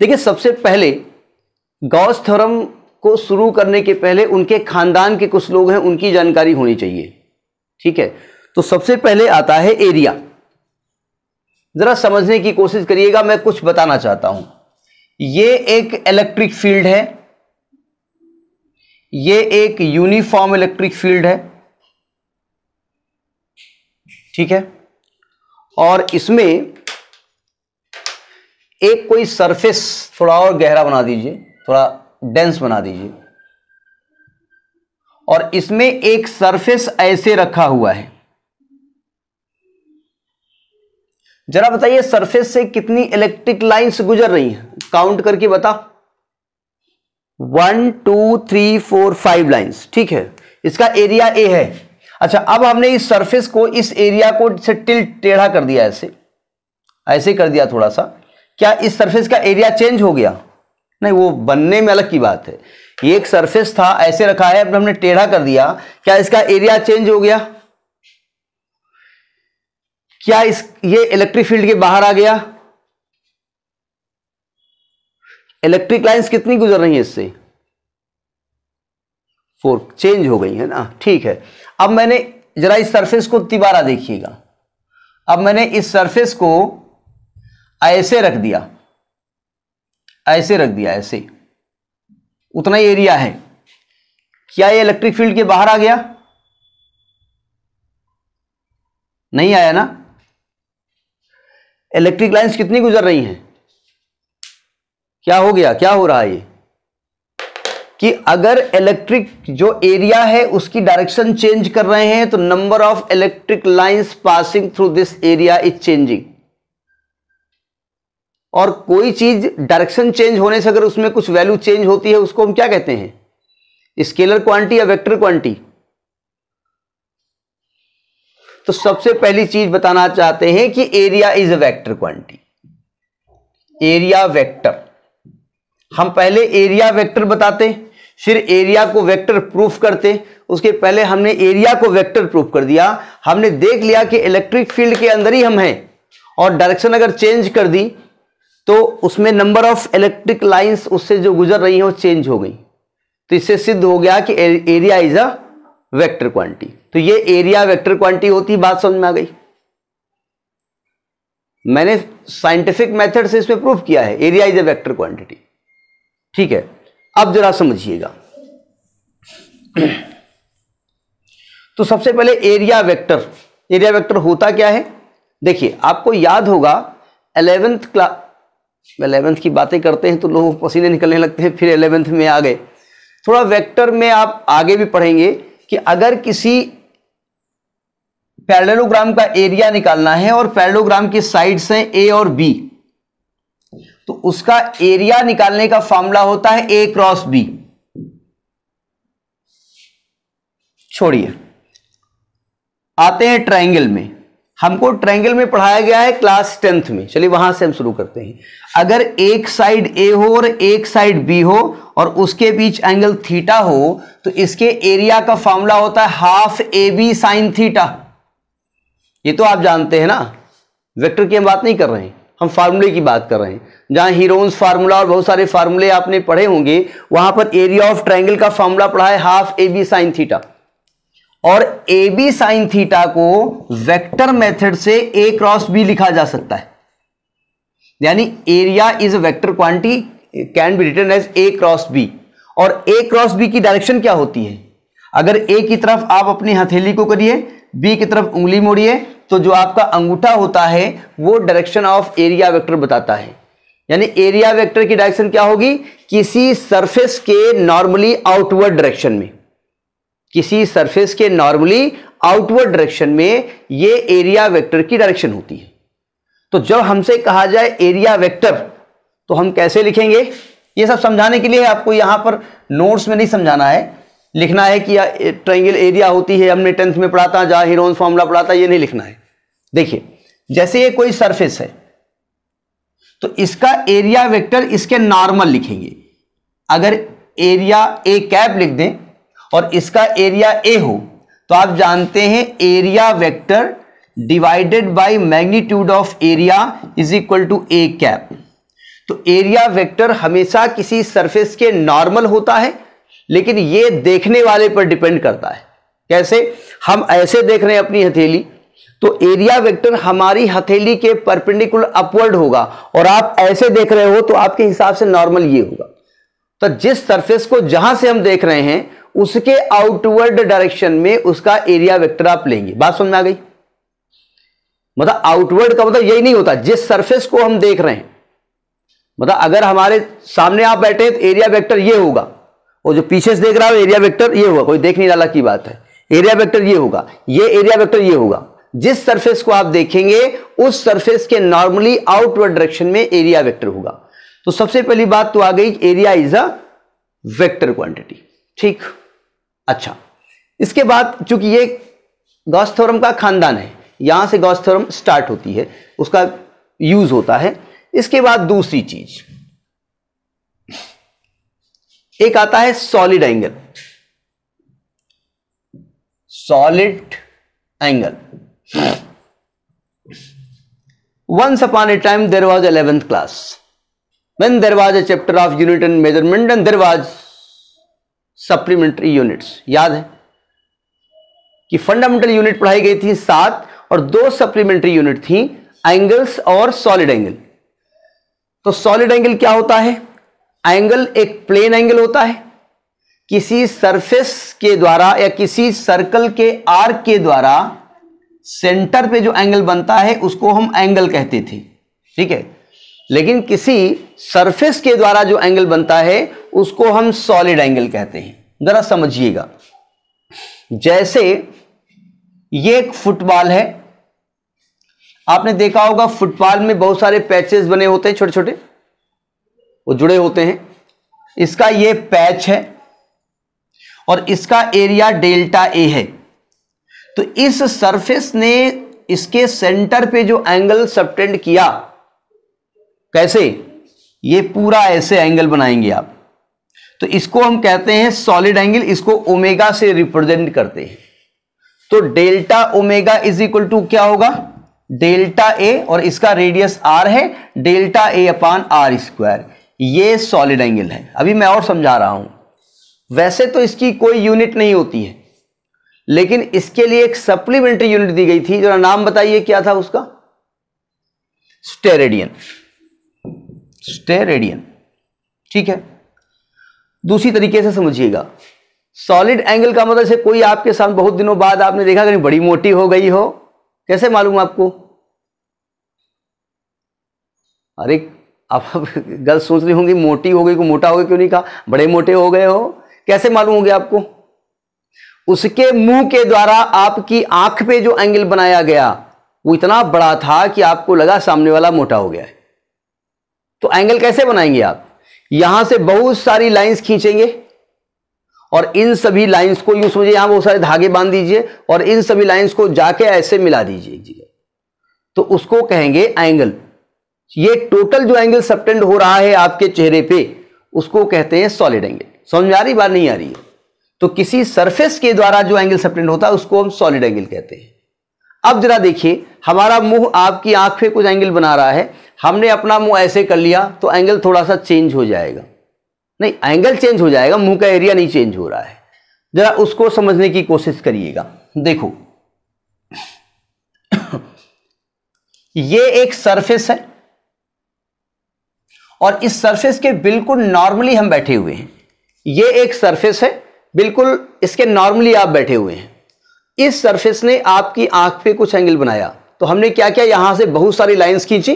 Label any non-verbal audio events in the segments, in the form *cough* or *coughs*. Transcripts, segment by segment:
देखिए सबसे पहले गॉस थ्योरम को शुरू करने के पहले उनके खानदान के कुछ लोग हैं उनकी जानकारी होनी चाहिए ठीक है तो सबसे पहले आता है एरिया ज़रा समझने की कोशिश करिएगा मैं कुछ बताना चाहता हूं ये एक इलेक्ट्रिक फील्ड है ये एक यूनिफॉर्म इलेक्ट्रिक फील्ड है ठीक है और इसमें एक कोई सरफेस थोड़ा और गहरा बना दीजिए थोड़ा डेंस बना दीजिए और इसमें एक सरफेस ऐसे रखा हुआ है जरा बताइए सरफेस से कितनी इलेक्ट्रिक लाइंस गुजर रही हैं काउंट करके बता one two three four five lines ठीक है इसका एरिया ए है अच्छा अब हमने इस सरफेस को इस एरिया को से टिल टेढ़ा कर दिया ऐसे ऐसे कर दिया थोड़ा सा क्या इस सरफेस का एरिया चेंज हो गया नहीं वो बनने में अलग की बात है ये एक सरफेस था ऐसे रखा है अब हमने टेढ़ा कर दिया क्या इसका एरिया चेंज हो गया क्या इस ये इलेक्ट्रिक फील्ड के बाहर आ गया इलेक्ट्रिक लाइंस कितनी गुजर रही है इससे फोर चेंज हो गई है ना ठीक है अब मैंने जरा इस सरफेस को तिबारा देखिएगा अब मैंने इस सरफेस को ऐसे रख दिया ऐसे रख दिया ऐसे उतना ही एरिया है क्या ये इलेक्ट्रिक फील्ड के बाहर आ गया नहीं आया ना इलेक्ट्रिक लाइंस कितनी गुजर रही हैं क्या हो गया क्या हो रहा है ये कि अगर इलेक्ट्रिक जो एरिया है उसकी डायरेक्शन चेंज कर रहे हैं तो number of electric lines passing through this area is changing और कोई चीज़ डायरेक्शन चेंज होने से अगर उसमें कुछ वैल्यू चेंज होती है उसको हम क्या कहते हैं स्केलर क्वांटिटी या वेक्टर क्वांटिटी तो सबसे पहली चीज बताना चाहते हैं कि area is a vector quantity area vector हम पहले एरिया वेक्टर बताते फिर एरिया को वेक्टर प्रूफ करते उसके पहले हमने एरिया को वेक्टर प्रूफ कर दिया हमने देख लिया कि इलेक्ट्रिक फील्ड के अंदर ही हम हैं और डायरेक्शन अगर चेंज कर दी तो उसमें नंबर ऑफ इलेक्ट्रिक लाइंस उससे जो गुजर रही हैं वो चेंज हो गई तो इससे सिद्ध हो गया कि area is a vector quantity तो ये एरिया वेक्टर क्वांटिटी होती बात समझ में आ गई मैंने साइंटिफिक मेथड से इसमें प्रूफ किया है area is a vector quantity ठीक है अब जरा समझिएगा तो सबसे पहले एरिया वेक्टर एरिया वेक्टर होता क्या है देखिए आपको याद होगा एलेवेंथ क्लास एलेवेंथ की बातें करते हैं तो लोगों को पसीने निकलने लगते हैं फिर एलेवेंथ में आ गए थोड़ा वेक्टर में आप आगे भी पढ़ेंगे कि अगर किसी पैरेलोग्राम का एरिया निकालना है और पैरेलोग्राम की साइड्स हैं ए और बी तो उसका एरिया निकालने का फॉर्मूला होता है ए क्रॉस बी छोड़िए आते हैं ट्रायंगल में हमको ट्रायंगल में पढ़ाया गया है क्लास टेंथ में चलिए वहां से हम शुरू करते हैं अगर एक साइड ए हो और एक साइड बी हो और उसके बीच एंगल थीटा हो तो इसके एरिया का फॉर्मूला होता है half A B sine theta ये तो आप जानते हैं ना वेक्टर की हम बात नहीं कर रहे हैं हम फार्मूले की बात कर रहे हैं जहां हीरोन्स फार्मूला और बहुत सारे फार्मूले आपने पढ़े होंगे वहां पर एरिया ऑफ ट्राइंगल का फार्मूला पढ़ा है half A B sine theta और ए बी साइन थीटा को वेक्टर मेथड से ए क्रॉस बी लिखा जा सकता है यानी area is vector quantity can be written as A cross B और ए क्रॉस बी की डायरेक्शन क्या होती है अगर ए की तरफ आप अपनी हथेली को करिए बी की तरफ उंगली मोड़िए तो जो आपका अंगूठा होता है वो डायरेक्शन ऑफ एरिया वेक्टर बताता है यानी एरिया वेक्टर की डायरेक्शन क्या होगी किसी सरफेस के नॉर्मली आउटवर्ड डायरेक्शन में किसी सरफेस के नॉर्मली आउटवर्ड डायरेक्शन में ये एरिया वेक्टर की डायरेक्शन होती है तो जब हमसे कहा जाए एरिया वेक्टर तो हम कैसे लिखेंगे ये सब समझाने के लिए आपको यहां पर नोट्स में नहीं समझाना है लिखना है कि ट्राइंगल एरिया होती है हमने टेंथ में पढ़ा था जहाँ फॉर्मूला पढ़ा था ये नहीं लिखना है देखिए जैसे ये कोई सरफेस है तो इसका एरिया वेक्टर इसके नॉर्मल लिखेंगे अगर एरिया ए कैप लिख दें और इसका एरिया ए हो तो आप जानते हैं area vector divided by magnitude of area is equal to A cap तो एरिया वेक्टर हमेशा किसी सरफेस के नॉर्मल होता है लेकिन ये देखने वाले पर डिपेंड करता है कैसे हम ऐसे देख रहे हैं अपनी हथेली तो एरिया वेक्टर हमारी हथेली के परपेंडिकुलर अपवर्ड होगा और आप ऐसे देख रहे हो तो आपके हिसाब से नॉर्मल ये होगा तो जिस सरफेस को जहां से हम देख रहे हैं उसके आउटवर्ड डायरेक्शन में उसका एरिया वेक्टर आप लेंगे बात समझ में आ गई मतलब आउटवर्ड का मतलब यही नहीं होता जिस सरफेस को हम देख रहे हैं मतलब अगर हमारे सामने आप बैठे हैं तो एरिया वेक्टर ये होगा और जो पीछे से देख रहा हो एरिया वेक्टर ये होगा कोई देख नहीं डाला की बात है एरिया वेक्टर ये होगा ये एरिया वेक्टर ये होगा जिस सरफेस को आप देखेंगे उस सरफेस के नॉर्मली आउटवर्ड डायरेक्शन में एरिया वेक्टर होगा तो सबसे पहली बात तो आ गई area is a vector quantity ठीक अच्छा इसके बाद चूंकि ये गौस्थोरम का खानदान है यहां से गौस्थोरम स्टार्ट होती है उसका यूज होता है इसके बाद दूसरी चीज एक आता है solid angle solid angle once upon a time there was eleventh class when there was a chapter of unit and measurement and there was supplementary units याद है कि फंडामेंटल यूनिट पढ़ाई गई थी सात और दो सप्लीमेंट्री यूनिट थी एंगल्स और सॉलिड एंगल तो सॉलिड एंगल क्या होता है एंगल एक प्लेन एंगल होता है किसी सरफेस के द्वारा या किसी सर्कल के आर्क के द्वारा सेंटर पे जो एंगल बनता है उसको हम एंगल कहते थे ठीक है लेकिन किसी सरफेस के द्वारा जो एंगल बनता है उसको हम सॉलिड एंगल कहते हैं जरा समझिएगा जैसे ये एक फुटबॉल है आपने देखा होगा फुटबॉल में बहुत सारे पैचेस बने होते हैं छोटे छोटे वो जुड़े होते हैं इसका ये पैच है और इसका एरिया डेल्टा ए है तो इस सरफेस ने इसके सेंटर पे जो एंगल सबटेंड किया कैसे ये पूरा ऐसे एंगल बनाएंगे आप तो इसको हम कहते हैं सॉलिड एंगल इसको ओमेगा से रिप्रेजेंट करते हैं तो delta omega is equal to क्या होगा डेल्टा ए और इसका रेडियस आर है delta A upon R square ये सॉलिड एंगल है अभी मैं और समझा रहा हूं वैसे तो इसकी कोई यूनिट नहीं होती है लेकिन इसके लिए एक सप्लीमेंट्री यूनिट दी गई थी जरा नाम बताइए क्या था उसका स्टेरेडियन स्टे रेडियन ठीक है दूसरी तरीके से समझिएगा सॉलिड एंगल का मतलब से कोई आपके सामने बहुत दिनों बाद आपने देखा कहीं बड़ी मोटी हो गई हो कैसे मालूम आपको अरे आप *laughs* गलत सोच रही होंगी मोटी हो गई को मोटा हो गया क्यों नहीं कहा बड़े मोटे हो गए हो कैसे मालूम होंगे आपको उसके मुंह के द्वारा आपकी आंख पे जो एंगल बनाया गया वो इतना बड़ा था कि आपको लगा सामने वाला मोटा हो गया है तो एंगल कैसे बनाएंगे आप यहां से बहुत सारी लाइंस खींचेंगे और इन सभी लाइंस को यूं समझिए यहां बहुत सारे धागे बांध दीजिए और इन सभी लाइंस को जाके ऐसे मिला दीजिए एक जगह तो उसको कहेंगे एंगल ये टोटल जो एंगल सप्टेंड हो रहा है आपके चेहरे पे उसको कहते हैं सॉलिड एंगल समझ आ रही बात नहीं आ रही है तो किसी सरफेस के द्वारा जो एंगल सप्टेंड होता है उसको हम सॉलिड एंगल कहते हैं अब जरा देखिए हमारा मुंह आपकी आंख पे कुछ एंगल बना रहा है हमने अपना मुंह ऐसे कर लिया तो एंगल थोड़ा सा चेंज हो जाएगा नहीं एंगल चेंज हो जाएगा मुंह का एरिया नहीं चेंज हो रहा है जरा उसको समझने की कोशिश करिएगा देखो *coughs* ये एक सरफेस है और इस सरफेस के बिल्कुल नॉर्मली हम बैठे हुए हैं ये एक सरफेस है बिल्कुल इसके नॉर्मली आप बैठे हुए हैं इस सरफेस ने आपकी आंख पे कुछ एंगल बनाया तो हमने क्या किया यहां से बहुत सारी लाइंस खींची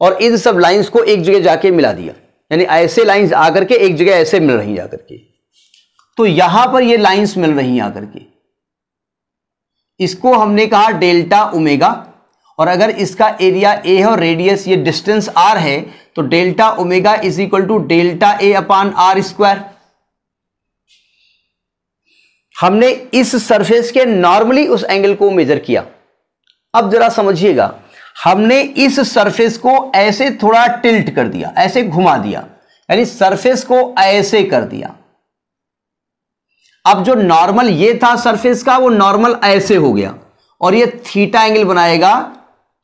और इन सब लाइंस को एक जगह जाके मिला दिया यानी ऐसे लाइंस आकर के एक जगह ऐसे मिल रही आकर के तो यहां पर ये लाइंस मिल रही आकर के इसको हमने कहा डेल्टा ओमेगा और अगर इसका एरिया ए है और रेडियस ये डिस्टेंस आर है तो delta omega is equal to delta A upon R square हमने इस सरफेस के नॉर्मली उस एंगल को मेजर किया अब जरा समझिएगा हमने इस सरफेस को ऐसे थोड़ा टिल्ट कर दिया ऐसे घुमा दिया यानी सरफेस को ऐसे कर दिया अब जो नॉर्मल ये था सरफेस का वो नॉर्मल ऐसे हो गया और ये थीटा एंगल बनाएगा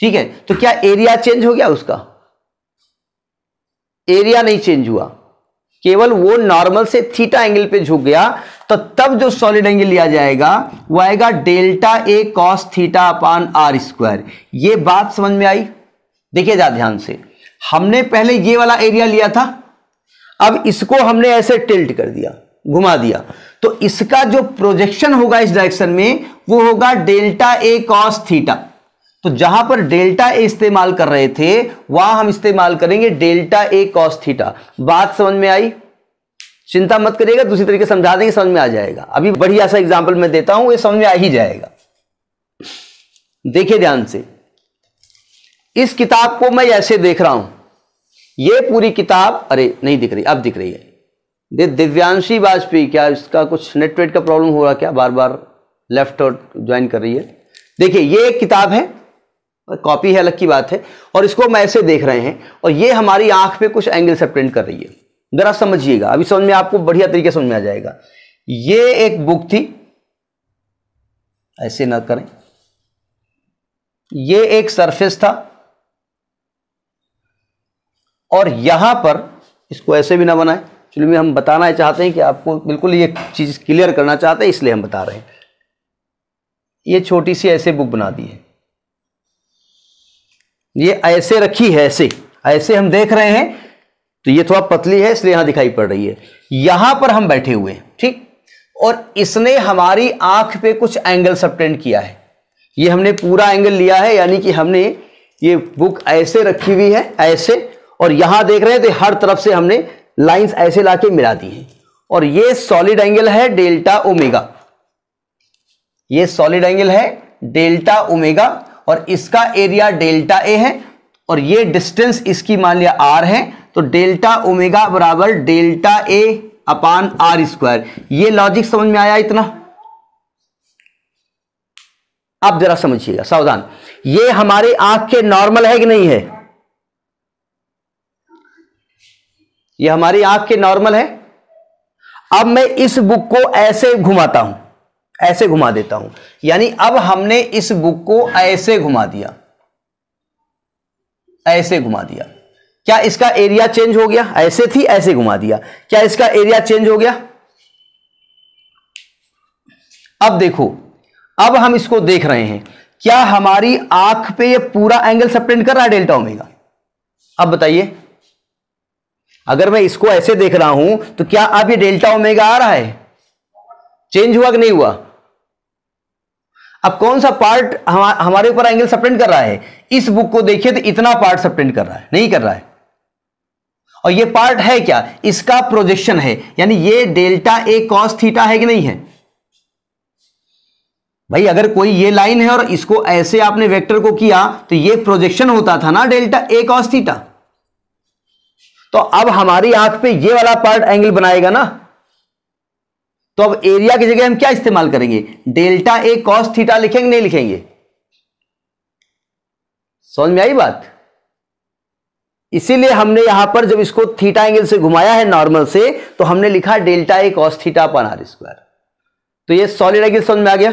ठीक है तो क्या एरिया चेंज हो गया उसका एरिया नहीं चेंज हुआ केवल वो नॉर्मल से थीटा एंगल पे झुक गया तो तब जो सॉलिड एंगल लिया जाएगा वो आएगा delta A cos theta upon R square ये बात समझ में आई देखिए जा ध्यान से हमने पहले ये वाला एरिया लिया था अब इसको हमने ऐसे टिल्ट कर दिया घुमा दिया तो इसका जो प्रोजेक्शन होगा इस डायरेक्शन में वो होगा डेल्टा ए कॉस थीटा तो जहां पर डेल्टा ए इस्तेमाल कर रहे थे वहां हम इस्तेमाल करेंगे डेल्टा ए कॉस थीटा बात समझ में आई चिंता मत करिएगा दूसरी तरीके समझा देंगे समझ में आ जाएगा अभी बढ़िया सा एग्जाम्पल मैं देता हूं ये समझ में आ ही जाएगा देखिए ध्यान से इस किताब को मैं ऐसे देख रहा हूं ये पूरी किताब अरे नहीं दिख रही अब दिख रही है दे दिव्यांशी वाजपेयी क्या इसका कुछ नेटवेट का प्रॉब्लम हो रहा क्या बार बार लेफ्ट और ज्वाइन कर रही है देखिए ये एक किताब है कॉपी है अलग की बात है और इसको हम ऐसे देख रहे हैं और ये हमारी आंख पे कुछ एंगल से प्रिंट कर रही है जरा समझिएगा अभी समझ में आपको बढ़िया तरीके समझ में आ जाएगा ये एक बुक थी ऐसे ना करें ये एक सरफेस था और यहां पर इसको ऐसे भी ना बनाए चलो मैं हम बताना चाहते हैं कि आपको बिल्कुल ये चीज़ क्लियर करना चाहते हैं इसलिए हम बता रहे हैं ये छोटी सी ऐसे बुक बना दी है ये ऐसे रखी है ऐसे ऐसे हम देख रहे हैं तो ये थोड़ा पतली है इसलिए यहां दिखाई पड़ रही है यहां पर हम बैठे हुए हैं ठीक और इसने हमारी आंख पे कुछ एंगल सबटेंड किया है ये हमने पूरा एंगल लिया है यानी कि हमने ये बुक ऐसे रखी हुई है ऐसे और यहां देख रहे हैं तो हर तरफ से हमने लाइंस ऐसे लाके मिला दी है और ये सॉलिड एंगल है डेल्टा ओमेगा ये सॉलिड एंगल है डेल्टा ओमेगा और इसका एरिया डेल्टा ए है और ये डिस्टेंस इसकी मान लिया आर है तो डेल्टा ओमेगा बराबर delta A upon R square ये लॉजिक समझ में आया इतना आप जरा समझिएगा सावधान ये हमारे आंख के नॉर्मल है कि नहीं है ये हमारी आंख के नॉर्मल है अब मैं इस बुक को ऐसे घुमाता हूं ऐसे घुमा देता हूं यानी अब हमने इस बुक को ऐसे घुमा दिया ऐसे घुमा दिया क्या इसका एरिया चेंज हो गया ऐसे थी ऐसे घुमा दिया क्या इसका एरिया चेंज हो गया अब देखो अब हम इसको देख रहे हैं क्या हमारी आंख पे ये पूरा एंगल सप्टेंड कर रहा है डेल्टा ओमेगा अब बताइए अगर मैं इसको ऐसे देख रहा हूं तो क्या अब ये डेल्टा ओमेगा आ रहा है चेंज हुआ कि नहीं हुआ अब कौन सा पार्ट हमारे ऊपर एंगल सप्टेंड कर रहा है इस बुक को देखिए तो इतना पार्ट सप्टेंड कर रहा है नहीं कर रहा है और ये पार्ट है क्या इसका प्रोजेक्शन है यानी ये डेल्टा ए कॉस थीटा है कि नहीं है भाई अगर कोई ये लाइन है और इसको ऐसे आपने वेक्टर को किया तो ये प्रोजेक्शन होता था ना डेल्टा ए कॉस थीटा तो अब हमारी आंख पे ये वाला पार्ट एंगल बनाएगा ना तो अब एरिया की जगह हम क्या इस्तेमाल करेंगे डेल्टा ए कॉस थीटा लिखेंगे नहीं लिखेंगे समझ में आई बात इसीलिए हमने यहां पर जब इसको थीटा एंगल से घुमाया है नॉर्मल से तो हमने लिखा delta A cos theta upon R square तो ये सॉलिड एंगल समझ में आ गया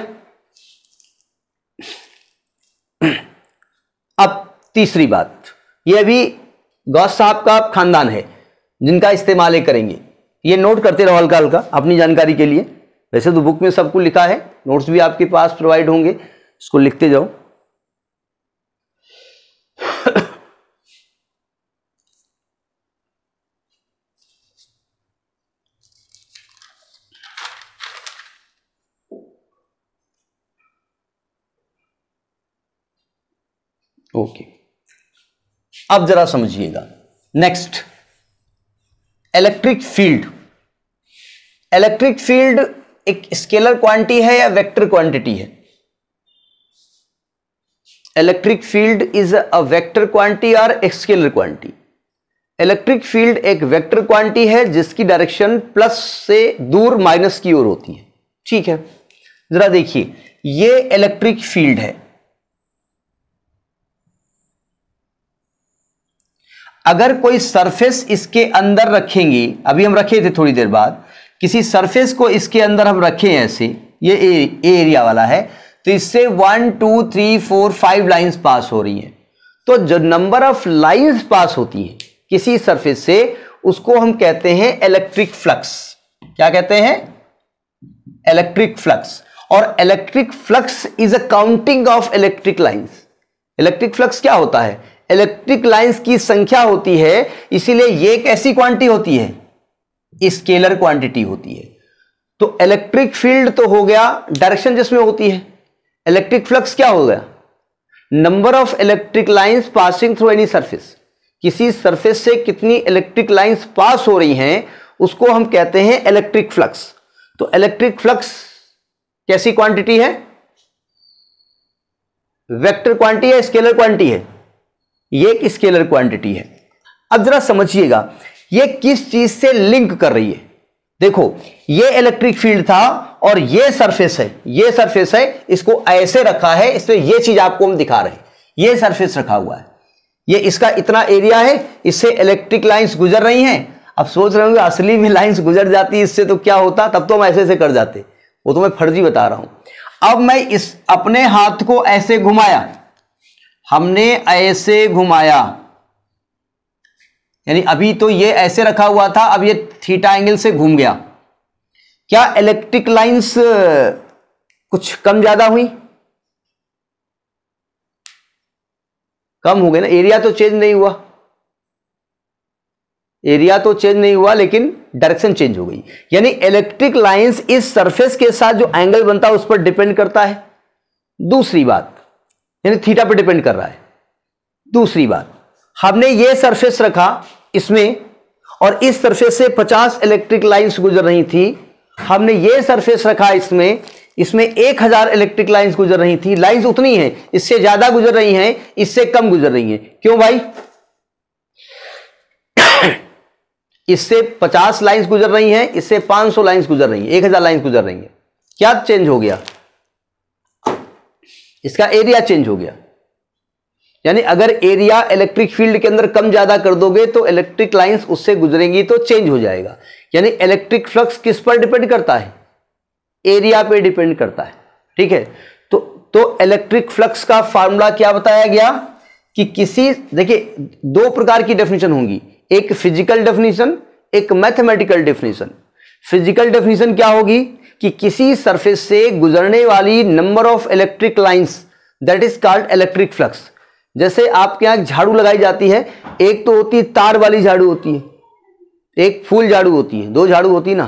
अब तीसरी बात ये अभी गौस साहब का खानदान है जिनका इस्तेमाल ये करेंगे ये नोट करते रहो हल्का हल्का अपनी जानकारी के लिए वैसे तो बुक में सब कुछ लिखा है नोट्स भी आपके पास प्रोवाइड होंगे इसको लिखते जाओ ओके अब जरा समझिएगा next electric field electric field एक स्केलर क्वांटिटी है या वेक्टर क्वांटिटी है electric field is a vector quantity और स्केलर क्वांटिटी इलेक्ट्रिक फील्ड एक वेक्टर क्वांटिटी है जिसकी डायरेक्शन प्लस से दूर माइनस की ओर होती है ठीक है जरा देखिए ये इलेक्ट्रिक फील्ड है अगर कोई सरफेस इसके अंदर रखेंगे अभी हम रखे थे थोड़ी देर बाद किसी सरफेस को इसके अंदर हम रखे हैं ऐसे ये ए, ए एरिया वाला है तो इससे one two three four five lines pass हो रही हैं तो जो नंबर ऑफ लाइंस पास होती हैं किसी सरफेस से उसको हम कहते हैं इलेक्ट्रिक फ्लक्स क्या कहते हैं इलेक्ट्रिक फ्लक्स और electric flux is a counting of electric lines electric flux क्या होता है इलेक्ट्रिक लाइंस की संख्या होती है इसीलिए ये एक ऐसी क्वांटिटी होती है स्केलर क्वांटिटी होती है तो इलेक्ट्रिक फील्ड तो हो गया डायरेक्शन जिसमें होती है इलेक्ट्रिक फ्लक्स क्या हो गया number of electric lines passing through any surface किसी सरफेस से कितनी इलेक्ट्रिक लाइंस पास हो रही हैं उसको हम कहते हैं इलेक्ट्रिक फ्लक्स तो इलेक्ट्रिक फ्लक्स कैसी क्वांटिटी है वेक्टर क्वांटिटी है स्केलर क्वांटिटी है ये एक स्केलर क्वांटिटी है अब जरा समझिएगा ये किस चीज से लिंक कर रही है देखो ये इलेक्ट्रिक फील्ड था और ये सरफेस है ये सरफेस है इसको ऐसे रखा है इसमें ये चीज आपको हम दिखा रहे हैं ये सरफेस रखा हुआ है ये इसका इतना एरिया है इससे इलेक्ट्रिक लाइंस गुजर रही हैं अब सोच रहे होंगे असली में लाइंस गुजर जाती इससे तो क्या होता तब तो हम ऐसे ऐसे कर जाते वो तो मैं फर्जी बता रहा हूं अब मैं इस अपने हाथ को ऐसे घुमाया हमने ऐसे घुमाया यानी अभी तो ये ऐसे रखा हुआ था अब ये थीटा एंगल से घूम गया क्या इलेक्ट्रिक लाइंस कुछ कम ज्यादा हुई कम हो गए ना एरिया तो चेंज नहीं हुआ एरिया तो चेंज नहीं हुआ लेकिन डायरेक्शन चेंज हो गई यानी इलेक्ट्रिक लाइंस इस सरफेस के साथ जो एंगल बनता है उस पर डिपेंड करता है दूसरी बात यानी थीटा पे डिपेंड कर रहा है दूसरी बात हमने ये सरफेस रखा इसमें और इस सरफेस से 50 इलेक्ट्रिक लाइंस गुजर रही थी हमने ये सरफेस रखा इसमें इसमें 1000 इलेक्ट्रिक लाइंस गुजर रही थी लाइंस उतनी हैं इससे ज्यादा गुजर रही हैं इससे कम गुजर रही हैं क्यों भाई *coughs* इससे 50 लाइंस गुजर रही हैं इससे 500 लाइंस गुजर रही हैं 1000 लाइंस गुजर रही हैं क्या चेंज हो गया इसका एरिया चेंज हो गया यानी अगर एरिया इलेक्ट्रिक फील्ड के अंदर कम ज्यादा कर दोगे तो इलेक्ट्रिक लाइंस उससे गुजरेंगी तो चेंज हो जाएगा यानी इलेक्ट्रिक फ्लक्स किस पर डिपेंड करता है एरिया पे डिपेंड करता है ठीक है तो तो इलेक्ट्रिक फ्लक्स का फार्मूला क्या बताया गया कि किसी देखिए दो प्रकार की डेफिनेशन होंगी एक फिजिकल डेफिनेशन एक मैथमेटिकल डेफिनेशन फिजिकल डेफिनेशन क्या होगी कि किसी सरफेस से गुजरने वाली number of electric lines that is called electric flux जैसे आपके यहाँ झाड़ू लगाई जाती है एक तो होती है तार वाली झाड़ू होती है एक फूल झाड़ू होती है दो झाड़ू होती ना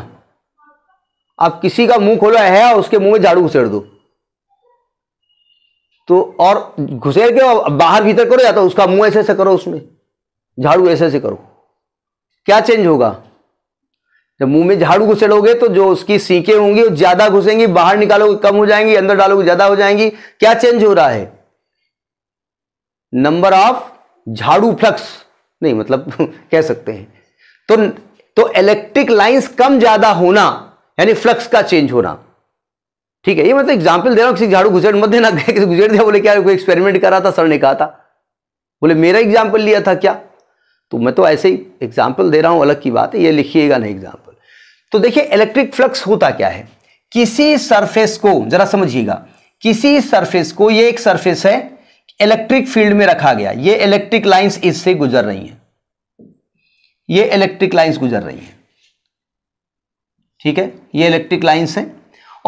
आप किसी का मुंह खोला है और उसके मुंह में झाड़ू घुसेड़ दो तो और घुसेड़ के बाहर भीतर करो या तो उसका मुंह ऐसे ऐसे करो उसमें झाड़ू ऐसे ऐसे करो क्या चेंज होगा जब मुंह में झाड़ू घुसेड़ोगे तो जो उसकी सीखे होंगी वो ज्यादा घुसेंगी बाहर निकालोगे कम हो जाएंगी अंदर डालोगे ज्यादा हो जाएंगी क्या चेंज हो रहा है नंबर ऑफ झाड़ू फ्लक्स नहीं मतलब *laughs* कह सकते हैं तो तो इलेक्ट्रिक लाइंस कम ज्यादा होना यानी फ्लक्स का चेंज होना ठीक है ये मतलब तो एग्जाम्पल दे रहा हूं किसी झाड़ू घुसेड़ मत देना *laughs* किसी घुसेड़ दिया बोले क्या कोई एक्सपेरिमेंट कर रहा था सर ने कहा था बोले मेरा एग्जाम्पल लिया था क्या तो मैं तो ऐसे ही एग्जाम्पल दे रहा हूं अलग की बात है ये लिखिएगा ना एग्जाम्पल तो देखिए इलेक्ट्रिक फ्लक्स होता क्या है किसी सरफेस को जरा समझिएगा किसी सरफेस को ये एक सरफेस है इलेक्ट्रिक फील्ड में रखा गया ये इलेक्ट्रिक लाइंस इससे गुजर रही हैं ये इलेक्ट्रिक लाइंस गुजर रही हैं ठीक है ये इलेक्ट्रिक लाइंस हैं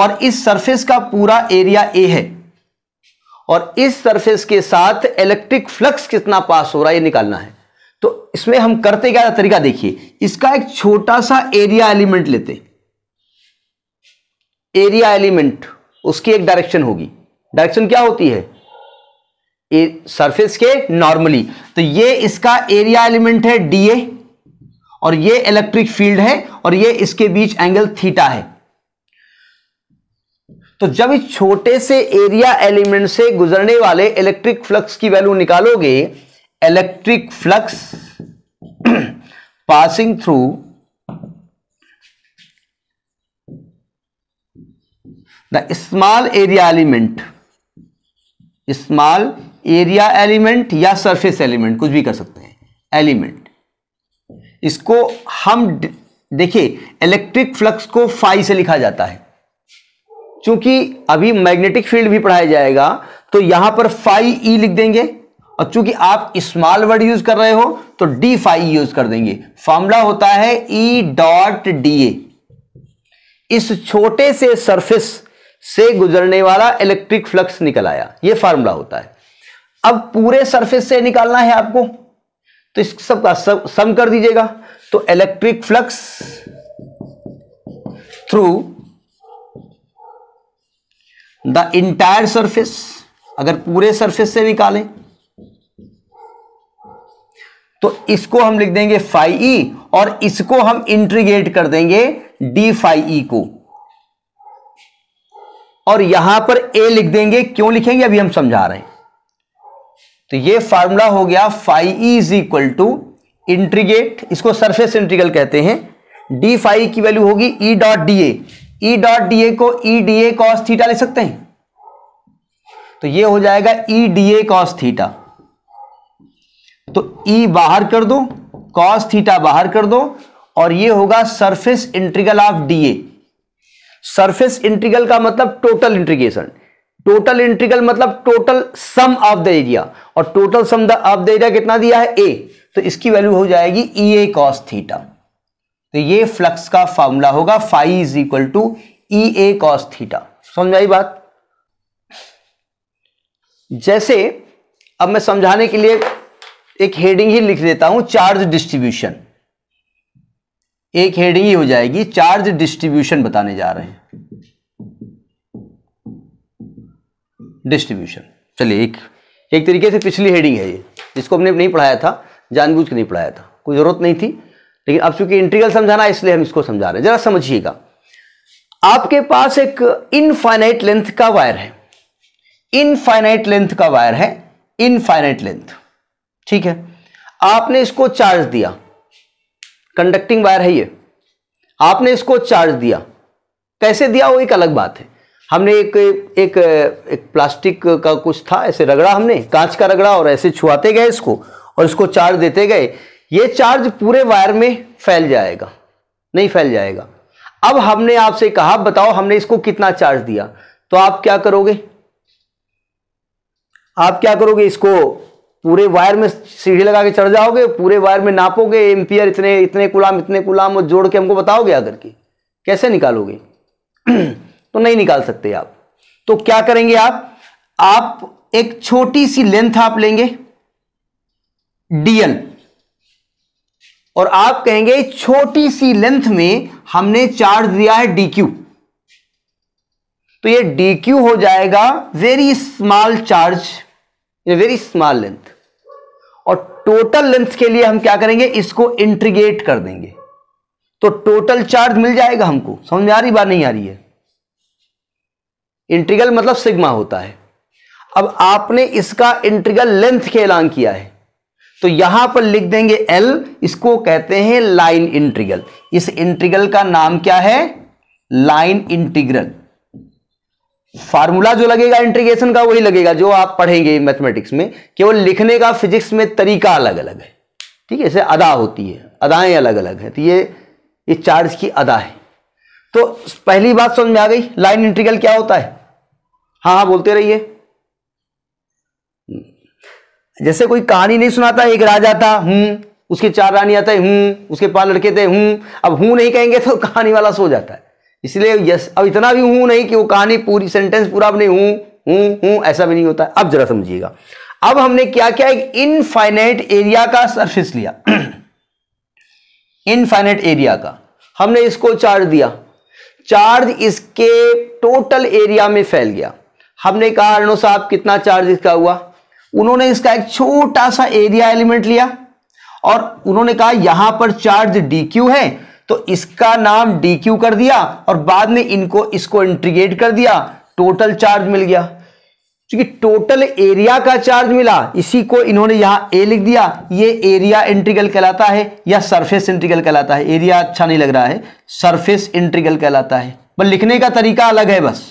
और इस सरफेस का पूरा एरिया ए है और इस सरफेस के साथ इलेक्ट्रिक फ्लक्स कितना पास हो रहा है ये निकालना है तो इसमें हम करते क्या तरीका देखिए इसका एक छोटा सा एरिया एलिमेंट लेते एरिया एलिमेंट उसकी एक डायरेक्शन होगी डायरेक्शन क्या होती है सरफेस के नॉर्मली तो ये इसका एरिया एलिमेंट है डीए और ये इलेक्ट्रिक फील्ड है और ये इसके बीच एंगल थीटा है तो जब इस छोटे से एरिया एलिमेंट से गुजरने वाले इलेक्ट्रिक फ्लक्स की वैल्यू निकालोगे electric flux *clears throat* passing through the small area element small area element या सरफेस एलिमेंट कुछ भी कर सकते हैं एलिमेंट इसको हम देखिए इलेक्ट्रिक फ्लक्स को फाई से लिखा जाता है क्योंकि अभी मैग्नेटिक फील्ड भी पढ़ाया जाएगा तो यहां पर फाई ई e लिख देंगे और चूंकि आप स्मॉल वर्ड यूज कर रहे हो तो डी फाइव यूज कर देंगे फॉर्मूला होता है ई डॉट डी ए इस छोटे से सरफेस से गुजरने वाला इलेक्ट्रिक फ्लक्स निकल आया ये फार्मूला होता है अब पूरे सरफेस से निकालना है आपको तो इस सब का सब सम कर दीजिएगा तो electric flux through the entire surface अगर पूरे सरफेस से निकालें तो इसको हम लिख देंगे फाइव ई e और इसको हम इंट्रीगेट कर देंगे डी फाइव ई को और यहां पर ए लिख देंगे क्यों लिखेंगे अभी हम समझा रहे हैं तो ये फार्मूला हो गया phi E is equal to integrate इसको सरफेस इंट्रीगल कहते हैं डी फाइव e की वैल्यू होगी E dot D A E dot D A को E D A cos theta ले सकते हैं तो ये हो जाएगा E D A cos theta तो ई e बाहर कर दो कॉस थीटा बाहर कर दो और ये होगा surface integral of D A surface integral का मतलब टोटल इंट्रीगेशन टोटल इंट्रीगल मतलब total sum of the area और total sum of the area कितना दिया है ए तो इसकी वैल्यू हो जाएगी ई ए कॉस थीटा तो ये फ्लक्स का फॉर्मूला होगा phi is equal to E A cos theta समझ आई बात जैसे अब मैं समझाने के लिए एक हेडिंग ही लिख देता हूं चार्ज डिस्ट्रीब्यूशन एक हेडिंग ही हो जाएगी चार्ज डिस्ट्रीब्यूशन बताने जा रहे हैं डिस्ट्रीब्यूशन चलिए एक एक तरीके से पिछली हेडिंग है ये जिसको हमने नहीं पढ़ाया था जानबूझ के नहीं पढ़ाया था कोई ज़रूरत नहीं थी लेकिन अब चूंकि इंटीग्रल समझाना इसलिए हम इसको समझा रहे हैं जरा समझिएगा आपके पास एक इनफाइनाइट लेंथ का वायर है इनफाइनाइट लेंथ का वायर है इनफाइनाइट लेंथ ठीक है आपने इसको चार्ज दिया कंडक्टिंग वायर है ये आपने इसको चार्ज दिया कैसे दिया वो एक अलग बात है हमने एक एक एक प्लास्टिक का कुछ था ऐसे रगड़ा हमने कांच का रगड़ा और ऐसे छुआते गए इसको और इसको चार्ज देते गए ये चार्ज पूरे वायर में फैल जाएगा नहीं फैल जाएगा अब हमने आपसे कहा बताओ हमने इसको कितना चार्ज दिया तो आप क्या करोगे आप क्या करोगे इसको पूरे वायर में सीढ़ी लगा के चढ़ जाओगे पूरे वायर में नापोगे एम्पियर इतने इतने गुलाम इतने गुलाम और जोड़ के हमको बताओगे आकर के कैसे निकालोगे *clears throat* तो नहीं निकाल सकते आप तो क्या करेंगे आप आप एक छोटी सी लेंथ आप लेंगे डीएन और आप कहेंगे छोटी सी लेंथ में हमने चार्ज दिया है डी क्यू तो ये डी क्यू हो जाएगा very small charge very small length और टोटल लेंथ के लिए हम क्या करेंगे इसको इंट्रीगेट कर देंगे तो टोटल चार्ज मिल जाएगा हमको समझ में आ रही बात नहीं आ रही है इंट्रीगल मतलब सिग्मा होता है अब आपने इसका इंट्रीगल लेंथ के ऐलान किया है तो यहां पर लिख देंगे एल इसको कहते हैं लाइन इंट्रीगल इस इंट्रीगल का नाम क्या है लाइन इंटीग्रल फार्मूला जो लगेगा इंटीग्रेशन का वही लगेगा जो आप पढ़ेंगे मैथमेटिक्स में केवल लिखने का फिजिक्स में तरीका अलग अलग है ठीक है जैसे अदा होती है अदाएं अलग अलग है तो ये इस चार्ज की अदा है तो पहली बात समझ में आ गई लाइन इंट्रीगल क्या होता है हाँ हाँ बोलते रहिए जैसे कोई कहानी नहीं सुनाता एक राजा था हूं हम्म, उसके चार रानी आता है हूं हम्म, उसके पांच लड़के थे हूं हम्म, अब हूं नहीं कहेंगे तो कहानी वाला सो जाता है इसलिए यस अब इतना भी हूं नहीं कि वो कहानी पूरी सेंटेंस पूरा अब नहीं हूं हूं हूं ऐसा भी नहीं होता अब जरा समझिएगा अब हमने क्या क्या एक इनफाइनाइट एरिया का सरफेस लिया इनफाइनाइट एरिया का हमने इसको चार्ज दिया चार्ज इसके टोटल एरिया में फैल गया हमने कहा अर्णो साहब कितना चार्ज इसका हुआ उन्होंने इसका एक छोटा सा एरिया एलिमेंट लिया और उन्होंने कहा यहां पर चार्ज डी क्यू है तो इसका नाम डी क्यू कर दिया और बाद में इनको इसको इंट्रीगेट कर दिया टोटल चार्ज मिल गया क्योंकि टोटल एरिया का चार्ज मिला इसी को इन्होंने यहां ए लिख दिया ये एरिया इंट्रीगल कहलाता है या सरफेस इंट्रीगल कहलाता है एरिया अच्छा नहीं लग रहा है सरफेस इंट्रीगल कहलाता है पर लिखने का तरीका अलग है बस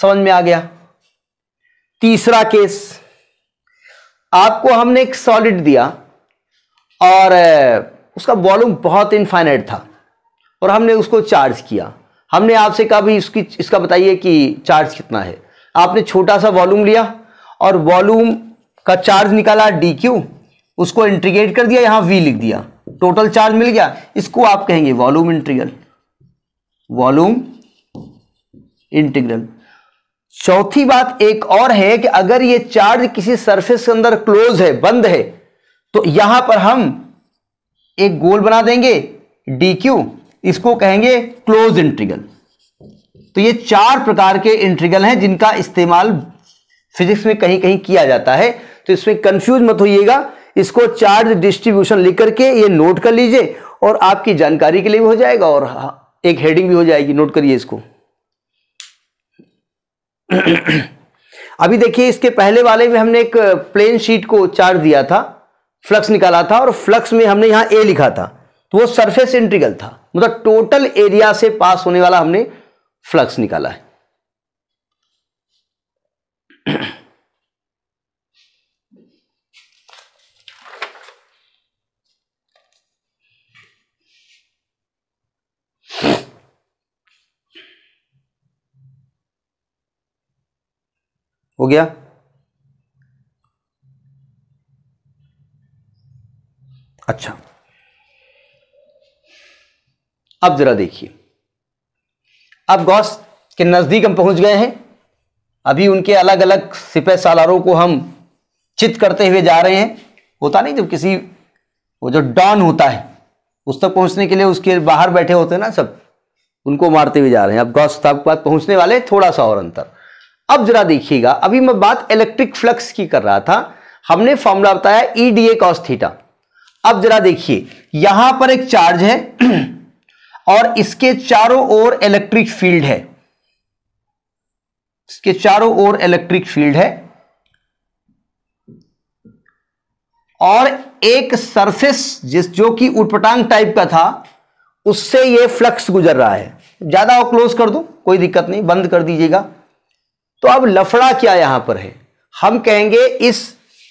समझ में आ गया तीसरा केस आपको हमने एक सॉलिड दिया और उसका वॉल्यूम बहुत इनफाइनाइट था और हमने उसको चार्ज किया हमने आपसे कहा भी इसकी इसका बताइए कि चार्ज कितना है आपने छोटा सा वॉल्यूम लिया और वॉल्यूम का चार्ज निकाला डी क्यू उसको इंट्रीगेट कर दिया यहाँ वी लिख दिया टोटल चार्ज मिल गया इसको आप कहेंगे वॉल्यूम इंटीग्रल वॉल्यूम इंटीग्रल चौथी बात एक और है कि अगर ये चार्ज किसी सरफेस के अंदर क्लोज है बंद है तो यहां पर हम एक गोल बना देंगे डी क्यू इसको कहेंगे क्लोज इंट्रीगल तो ये चार प्रकार के इंट्रीगल हैं जिनका इस्तेमाल फिजिक्स में कहीं कहीं किया जाता है तो इसमें कंफ्यूज मत होइएगा इसको चार्ज डिस्ट्रीब्यूशन लिख करके ये नोट कर लीजिए और आपकी जानकारी के लिए भी हो जाएगा और एक हेडिंग भी हो जाएगी नोट करिए इसको *clears throat* अभी देखिए इसके पहले वाले में हमने एक प्लेन uh, शीट को चार्ज दिया था फ्लक्स निकाला था और फ्लक्स में हमने यहां ए लिखा था तो वो सरफेस इंटीग्रल था मतलब टोटल एरिया से पास होने वाला हमने फ्लक्स निकाला है हो गया अच्छा अब जरा देखिए अब गौस के नज़दीक हम पहुंच गए हैं अभी उनके अलग अलग सिपह सालारों को हम चित करते हुए जा रहे हैं होता नहीं जब किसी वो जो डॉन होता है उस तक पहुंचने के लिए उसके बाहर बैठे होते हैं ना सब उनको मारते हुए जा रहे हैं अब गौस साहब के पास पहुंचने वाले थोड़ा सा और अंतर अब जरा देखिएगा अभी मैं बात इलेक्ट्रिक फ्लक्स की कर रहा था हमने फॉर्मूला बताया E D A cos theta अब जरा देखिए यहां पर एक चार्ज है *clears throat* और इसके चारों ओर इलेक्ट्रिक फील्ड है इसके चारों ओर इलेक्ट्रिक फील्ड है और एक सरफेस जिस जो कि उटपटांग टाइप का था उससे ये फ्लक्स गुजर रहा है ज्यादा और क्लोज कर दो कोई दिक्कत नहीं बंद कर दीजिएगा तो अब लफड़ा क्या यहां पर है हम कहेंगे इस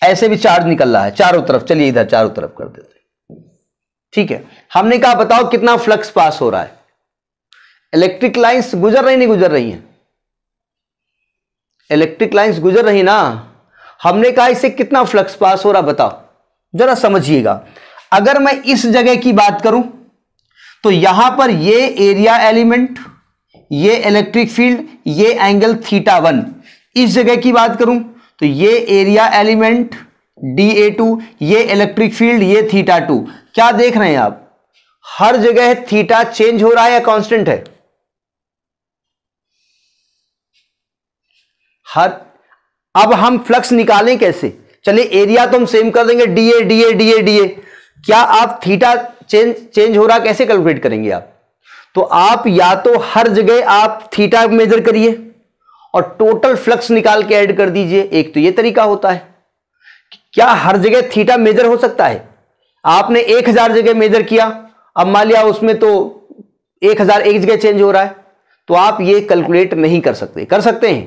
ऐसे भी चार्ज निकल रहा है चारों तरफ चलिए इधर चारों तरफ कर देते ठीक है हमने कहा बताओ कितना फ्लक्स पास हो रहा है इलेक्ट्रिक लाइंस गुजर रही नहीं गुजर रही हैं इलेक्ट्रिक लाइंस गुजर रही ना हमने कहा इसे कितना फ्लक्स पास हो रहा बताओ जरा समझिएगा अगर मैं इस जगह की बात करूं तो यहां पर ये एरिया एलिमेंट ये इलेक्ट्रिक फील्ड ये एंगल थीटा वन इस जगह की बात करूं तो ये area element D A two ये इलेक्ट्रिक फील्ड ये थीटा टू क्या देख रहे हैं आप हर जगह थीटा चेंज हो रहा है या कांस्टेंट है हर अब हम फ्लक्स निकालें कैसे चलिए एरिया तो हम सेम कर देंगे डीए डीए डीए डीए क्या आप थीटा चेंज चेंज हो रहा कैसे कैलकुलेट करेंगे आप तो आप या तो हर जगह आप थीटा मेजर करिए और टोटल फ्लक्स निकाल के ऐड कर दीजिए एक तो ये तरीका होता है क्या हर जगह थीटा मेजर हो सकता है आपने एक हजार जगह मेजर किया अब मान लिया उसमें तो एक हजार एक जगह चेंज हो रहा है तो आप ये कैलकुलेट नहीं कर सकते कर सकते हैं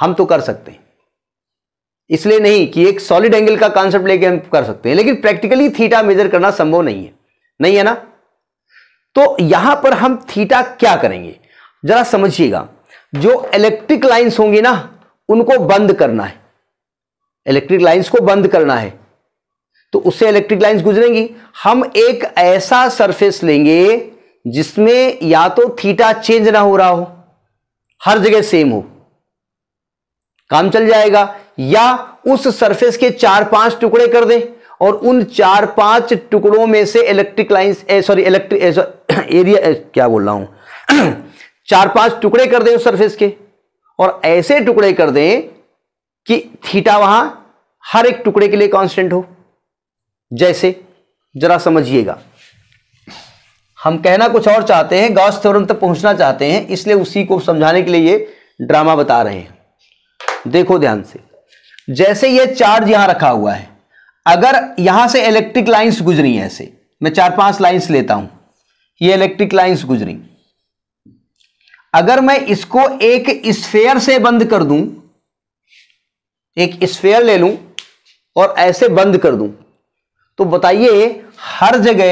हम तो कर सकते हैं इसलिए नहीं कि एक सॉलिड एंगल का कॉन्सेप्ट लेके हम कर सकते हैं लेकिन प्रैक्टिकली थीटा मेजर करना संभव नहीं है नहीं है ना तो यहां पर हम थीटा क्या करेंगे जरा समझिएगा जो इलेक्ट्रिक लाइंस होंगी ना उनको बंद करना है इलेक्ट्रिक लाइंस को बंद करना है तो उससे इलेक्ट्रिक लाइंस गुजरेंगी हम एक ऐसा सरफेस लेंगे जिसमें या तो थीटा चेंज ना हो रहा हो हर जगह सेम हो काम चल जाएगा या उस सरफेस के चार पांच टुकड़े कर दें और उन चार पांच टुकड़ों में से electric lines sorry electric area uh, क्या बोल रहा हूं चार पांच टुकड़े कर दें उस सरफेस के और ऐसे टुकड़े कर दें कि थीटा वहां हर एक टुकड़े के लिए कांस्टेंट हो जैसे जरा समझिएगा हम कहना कुछ और चाहते हैं गॉस थ्योरम तक पहुंचना चाहते हैं इसलिए उसी को समझाने के लिए ये ड्रामा बता रहे हैं देखो ध्यान से जैसे ये चार्ज यहां रखा हुआ है अगर यहां से इलेक्ट्रिक लाइंस गुजरी ऐसे मैं चार पांच लाइंस लेता हूं ये इलेक्ट्रिक लाइंस गुजरी अगर मैं इसको एक स्फेयर से बंद कर दूं एक स्फेयर ले लूं और ऐसे बंद कर दूं तो बताइए हर जगह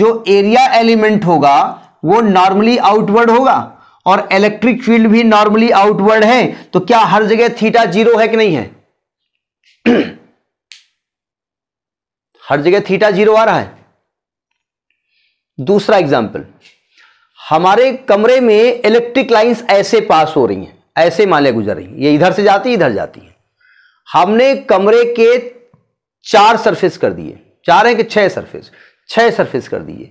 जो एरिया एलिमेंट होगा वो नॉर्मली आउटवर्ड होगा और इलेक्ट्रिक फील्ड भी नॉर्मली आउटवर्ड है तो क्या हर जगह थीटा जीरो है कि नहीं है *clears throat* हर जगह थीटा जीरो आ रहा है दूसरा एग्जाम्पल हमारे कमरे में इलेक्ट्रिक लाइंस ऐसे पास हो रही हैं ऐसे माले गुजर रही हैं ये इधर से जाती इधर जाती हैं हमने कमरे के चार सरफेस कर दिए चार हैं कि छह सरफेस छह सरफेस कर दिए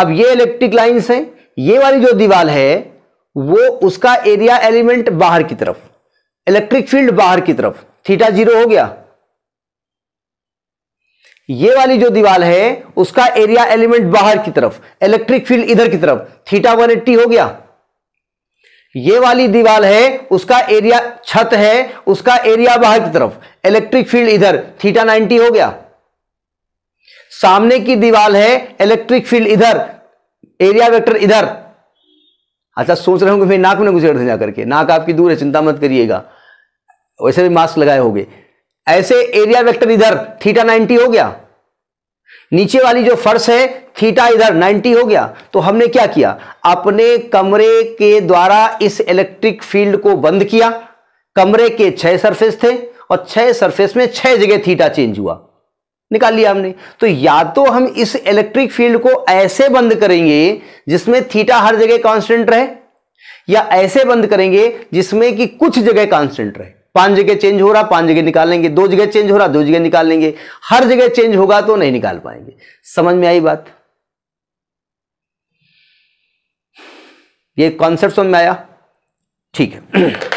अब ये इलेक्ट्रिक लाइंस हैं ये वाली जो दीवार है वो उसका एरिया एलिमेंट बाहर की तरफ इलेक्ट्रिक फील्ड बाहर की तरफ थीटा जीरो हो गया ये वाली जो दीवार है उसका एरिया एलिमेंट बाहर की तरफ इलेक्ट्रिक फील्ड इधर की तरफ थीटा वन एट्टी हो गया ये वाली दीवार है उसका एरिया छत है उसका एरिया बाहर की तरफ इलेक्ट्रिक फील्ड इधर थीटा नाइनटी हो गया सामने की दीवार है इलेक्ट्रिक फील्ड इधर एरिया वेक्टर इधर अच्छा सोच रहे होंगे नाक में घुसेड़ जाकर के नाक आपकी दूर है चिंता मत करिएगा वैसे भी मास्क लगाए होंगे ऐसे एरिया वेक्टर इधर थीटा 90 हो गया नीचे वाली जो फर्श है थीटा इधर 90 हो गया तो हमने क्या किया अपने कमरे के द्वारा इस इलेक्ट्रिक फील्ड को बंद किया कमरे के छह सरफेस थे और छह सरफेस में छह जगह थीटा चेंज हुआ निकाल लिया हमने तो या तो हम इस इलेक्ट्रिक फील्ड को ऐसे बंद करेंगे जिसमें थीटा हर जगह कांस्टेंट रहे या ऐसे बंद करेंगे जिसमें कि कुछ जगह कांस्टेंट रहे पांच जगह चेंज हो रहा पांच जगह निकाल लेंगे दो जगह चेंज हो रहा दो जगह निकाल लेंगे हर जगह चेंज होगा तो नहीं निकाल पाएंगे समझ में आई बात ये कॉन्सेप्ट समझ में आया ठीक है